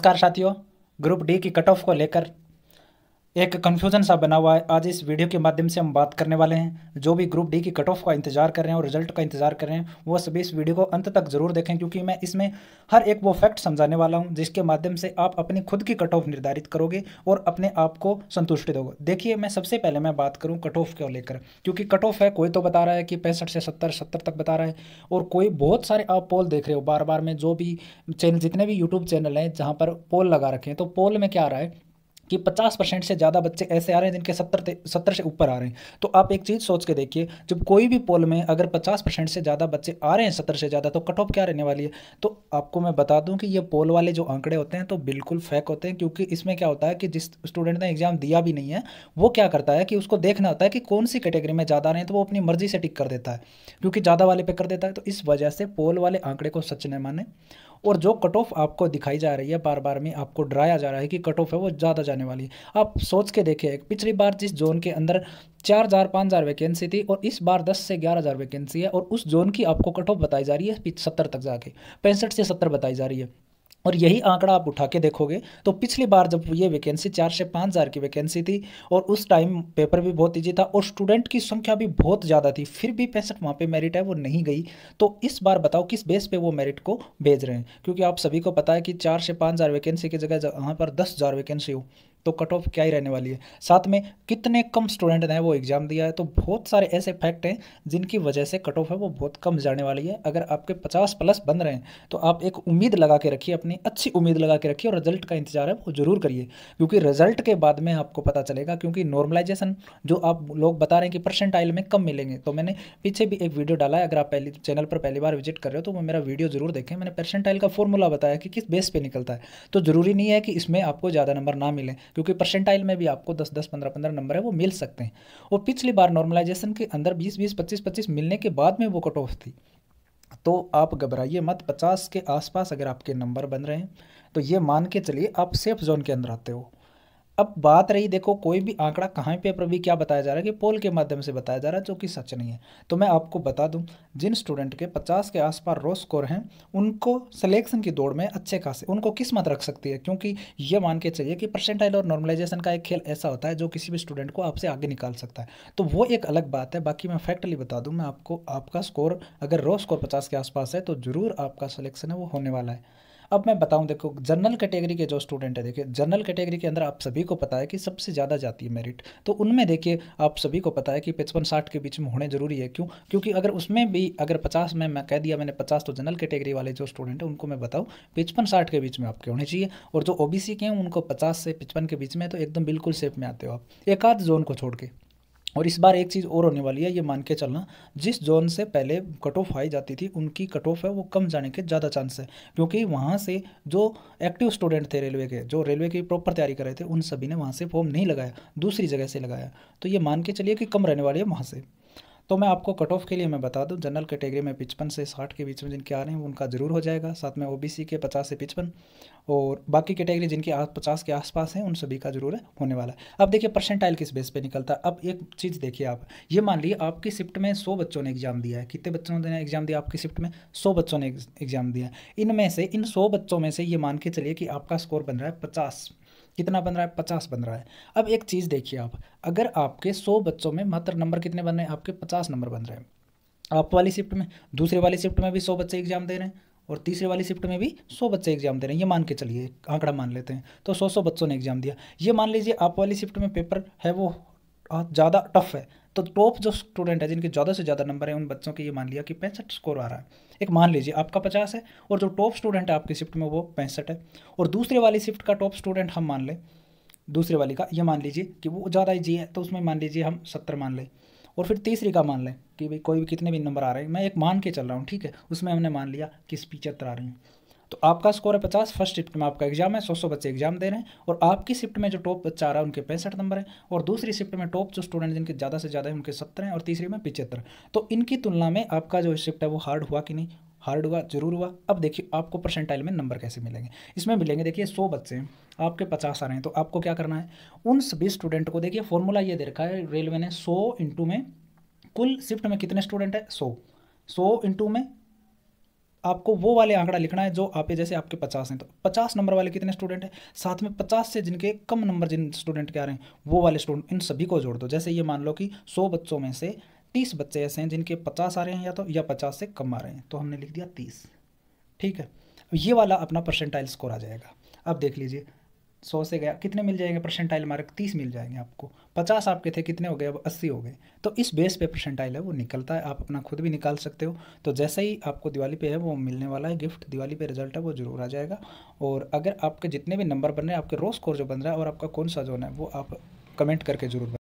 नमस्कार साथियों group D की कट ऑफ को लेकर एक कन्फ्यूजन सा बना हुआ है आज इस वीडियो के माध्यम से हम बात करने वाले हैं जो भी ग्रुप डी की कट ऑफ का इंतजार कर रहे हैं और रिजल्ट का इंतजार कर रहे हैं वो सभी इस वीडियो को अंत तक जरूर देखें क्योंकि मैं इसमें हर एक वो फैक्ट समझाने वाला हूं जिसके माध्यम से आप अपनी खुद की कट ऑफ निर्धारित करोगे और अपने आप को संतुष्टि दोगे देखिए मैं सबसे पहले मैं बात करूँ कट ऑफ को लेकर क्योंकि कट ऑफ है कोई तो बता रहा है कि पैंसठ से सत्तर सत्तर तक बता रहा है और कोई बहुत सारे आप पोल देख रहे हो बार बार में जो भी चैनल जितने भी यूट्यूब चैनल हैं जहाँ पर पोल लगा रखे हैं तो पोल में क्या आ रहा है कि 50 परसेंट से ज़्यादा बच्चे ऐसे आ रहे हैं जिनके 70 सत्तर से ऊपर आ रहे हैं तो आप एक चीज़ सोच के देखिए जब कोई भी पोल में अगर 50 परसेंट से ज़्यादा बच्चे आ रहे हैं सत्तर से ज़्यादा तो कट ऑफ क्या रहने वाली है तो आपको मैं बता दूं कि ये पोल वाले जो आंकड़े होते हैं तो बिल्कुल फेक होते हैं क्योंकि इसमें क्या होता है कि जिस स्टूडेंट ने एग्ज़ाम दिया भी नहीं है वो क्या करता है कि उसको देखना होता है कि कौन सी कैटेगरी में ज़्यादा आ रहे हैं तो वो अपनी मर्ज़ी से टिक कर देता है क्योंकि ज़्यादा वाले पे कर देता है तो इस वजह से पोल वाले आंकड़े को सच न माने और जो कट ऑफ आपको दिखाई जा रही है बार बार में आपको डराया जा रहा है कि कट ऑफ है वो ज़्यादा जाने वाली है आप सोच के देखिए पिछली बार जिस जोन के अंदर चार हज़ार पाँच हज़ार वैकेंसी थी और इस बार दस से ग्यारह हज़ार वैकेंसी है और उस जोन की आपको कट ऑफ बताई जा रही है सत्तर तक जाके पैंसठ से सत्तर बताई जा रही है और यही आंकड़ा आप उठा के देखोगे तो पिछली बार जब ये वैकेंसी चार से पाँच हज़ार की वैकेंसी थी और उस टाइम पेपर भी बहुत ईजी था और स्टूडेंट की संख्या भी बहुत ज़्यादा थी फिर भी पैंसठ वहाँ पे मेरिट है वो नहीं गई तो इस बार बताओ किस बेस पे वो मेरिट को भेज रहे हैं क्योंकि आप सभी को पता है कि चार से पाँच हज़ार वैकेंसी की जगह जहाँ पर दस हज़ार वैकेंसी हो तो कट ऑफ क्या ही रहने वाली है साथ में कितने कम स्टूडेंट ने वो एग्ज़ाम दिया है तो बहुत सारे ऐसे फैक्ट हैं जिनकी वजह से कट ऑफ है वो बहुत कम जाने वाली है अगर आपके पचास प्लस बन रहे हैं तो आप एक उम्मीद लगा के रखिए अपनी अच्छी उम्मीद लगा के रखिए और रिजल्ट का इंतजार है वो जरूर करिए क्योंकि रिजल्ट के बाद में आपको पता चलेगा क्योंकि नॉर्मलाइजेशन जो आप लोग बता रहे हैं कि परसेंट में कम मिलेंगे तो मैंने पीछे भी एक वीडियो डाला है अगर आप पहली चैनल पर पहली बार विजिट कर रहे हो तो वो मेरा वीडियो जरूर देखें मैंने परसेंट का फॉर्मूला बताया कि किस बेस पर निकलता है तो ज़रूरी नहीं है कि इसमें आपको ज़्यादा नंबर ना मिले क्योंकि परसेंटाइल में भी आपको दस दस पंद्रह पंद्रह नंबर है वो मिल सकते हैं और पिछली बार नॉर्मलाइजेशन के अंदर बीस बीस पच्चीस पच्चीस मिलने के बाद में वो कट ऑफ थी तो आप घबराइए मत पचास के आसपास अगर आपके नंबर बन रहे हैं तो ये मान के चलिए आप सेफ जोन के अंदर आते हो अब बात रही देखो कोई भी आंकड़ा कहाँ पे पर भी क्या बताया जा रहा है कि पोल के माध्यम से बताया जा रहा है जो कि सच नहीं है तो मैं आपको बता दूं जिन स्टूडेंट के 50 के आसपास रो स्कोर हैं उनको सिलेक्शन की दौड़ में अच्छे खासे उनको किस्मत रख सकती है क्योंकि ये मान के चलिए कि परसेंटाइल और नॉर्मलाइजेशन का एक खेल ऐसा होता है जो किसी भी स्टूडेंट को आपसे आगे निकाल सकता है तो वो एक अलग बात है बाकी मैं फैक्टली बता दूँ मैं आपको आपका स्कोर अगर रो स्कोर पचास के आसपास है तो ज़रूर आपका सलेक्शन है वो होने वाला है अब मैं बताऊँ देखो जनरल कैटेगरी के जो स्टूडेंट है देखिए जनरल कैटेगरी के अंदर आप सभी को पता है कि सबसे ज़्यादा जाती है मेरिट तो उनमें देखिए आप सभी को पता है कि पचपन साठ के बीच में होने जरूरी है क्यों क्योंकि अगर उसमें भी अगर पचास में मैं कह दिया मैंने पचास तो जनरल कैटेगरी वाले जो स्टूडेंट हैं उनको मैं बताऊँ पचपन साठ के बीच में आपके होने चाहिए और जो ओ के हैं उनको पचास से पचपन के बीच में तो एकदम बिल्कुल सेफ में आते हो आप एक आध जोन को छोड़ के और इस बार एक चीज़ और होने वाली है ये मान के चलना जिस जोन से पहले कट ऑफ आई जाती थी उनकी कट ऑफ है वो कम जाने के ज़्यादा चांस है क्योंकि वहाँ से जो एक्टिव स्टूडेंट थे रेलवे के जो रेलवे की प्रॉपर तैयारी कर रहे थे उन सभी ने वहाँ से फॉर्म नहीं लगाया दूसरी जगह से लगाया तो ये मान के चलिए कि कम रहने वाली है वहाँ से तो मैं आपको कट ऑफ के लिए मैं बता दूं जनरल कैटेगरी में पचपन से साठ के बीच में जिनके आ रहे हैं उनका ज़रूर हो जाएगा साथ में ओबीसी के पचास से पचपन और बाकी कैटेगरी जिनके आस पचास के आसपास हैं उन सभी का ज़रूर होने वाला है अब देखिए परसेंटाइल किस बेस पे निकलता है अब एक चीज़ देखिए आप ये मान लीजिए आपकी शिफ्ट में सौ बच्चों ने एग्ज़ाम दिया है कितने बच्चों ने एग्ज़ाम दिया आपकी शिफ्ट में सौ बच्चों ने एग्ज़ाम दिया इनमें से इन सौ बच्चों में से ये मान के चलिए कि आपका स्कोर बन रहा है पचास कितना बन रहा है पचास बन रहा है अब एक चीज़ देखिए आप अगर आपके सौ बच्चों में मात्र नंबर कितने बन रहे हैं आपके पचास नंबर बन रहे हैं आप वाली शिफ्ट में दूसरे वाली शिफ्ट में भी सौ बच्चे एग्जाम दे रहे हैं और तीसरे वाली शिफ्ट में भी सौ बच्चे एग्जाम दे रहे हैं ये मान के चलिए आंकड़ा मान लेते हैं तो सौ सौ बच्चों ने एग्जाम दिया ये मान लीजिए आप वाली शिफ्ट में पेपर है वो ज़्यादा टफ है तो टॉप जो स्टूडेंट है जिनके ज़्यादा से ज़्यादा नंबर है उन बच्चों के ये मान लिया कि पैंसठ स्कोर आ रहा है एक मान लीजिए आपका पचास है और जो टॉप स्टूडेंट है आपकी शिफ्ट में वो पैंसठ है और दूसरे वाली शिफ्ट का टॉप स्टूडेंट हम मान लें दूसरे वाली का ये मान लीजिए कि वो ज़्यादा जी है तो उसमें मान लीजिए हम सत्तर मान लें और फिर तीसरी का मान लें कि भाई कोई भी कितने भी नंबर आ रहे हैं मैं एक मान के चल रहा हूँ ठीक है उसमें हमने मान लिया कि पिचहत्तर आ रही हैं तो आपका स्कोर है पचास फर्स्ट शिफ्ट में आपका एग्जाम है सौ सौ बच्चे एग्जाम दे रहे हैं और आपकी शिफ्ट में जो टॉप बच्चा आ रहा है उनके पैंसठ नंबर है और दूसरी शिफ्ट में टॉप जो स्टूडेंट जिनके ज़्यादा से ज़्यादा है उनके सत्तर हैं और तीसरी में पिछहत्तर तो इनकी तुलना में आपका जो शिफ्ट है वो हार्ड हुआ कि नहीं हार्ड हुआ जरूर हुआ अब देखिए आपको परसेंटाइल में नंबर कैसे मिलेंगे इसमें मिलेंगे देखिए सौ बच्चे हैं आपके पचास आ रहे हैं तो आपको क्या करना है उन सभी स्टूडेंट को देखिए फॉर्मूला ये दे रखा है रेलवे ने सौ इंटू में कुल शिफ्ट में कितने स्टूडेंट है सौ सौ इंटू में आपको वो वाले आंकड़ा लिखना है जो आप जैसे आपके पचास हैं तो पचास नंबर वाले कितने स्टूडेंट हैं साथ में पचास से जिनके कम नंबर जिन स्टूडेंट के आ रहे हैं वो वाले स्टूडेंट इन सभी को जोड़ दो जैसे ये मान लो कि सौ बच्चों में से तीस बच्चे ऐसे हैं जिनके पचास आ रहे हैं या तो या पचास से कम आ रहे हैं तो हमने लिख दिया तीस ठीक है ये वाला अपना परसेंटाइल स्कोर आ जाएगा अब देख लीजिए सौ से गया कितने मिल जाएंगे परसेंटाइल मार्क तीस मिल जाएंगे आपको पचास आपके थे कितने हो गए अब अस्सी हो गए तो इस बेस पे परसेंटाइल है वो निकलता है आप अपना खुद भी निकाल सकते हो तो जैसा ही आपको दिवाली पे है वो मिलने वाला है गिफ्ट दिवाली पे रिजल्ट है वो जरूर आ जाएगा और अगर आपके जितने भी नंबर बन रहे हैं आपके रोज स्कोर जो बन रहा है और आपका कौन सा जोन है वो आप कमेंट करके जरूर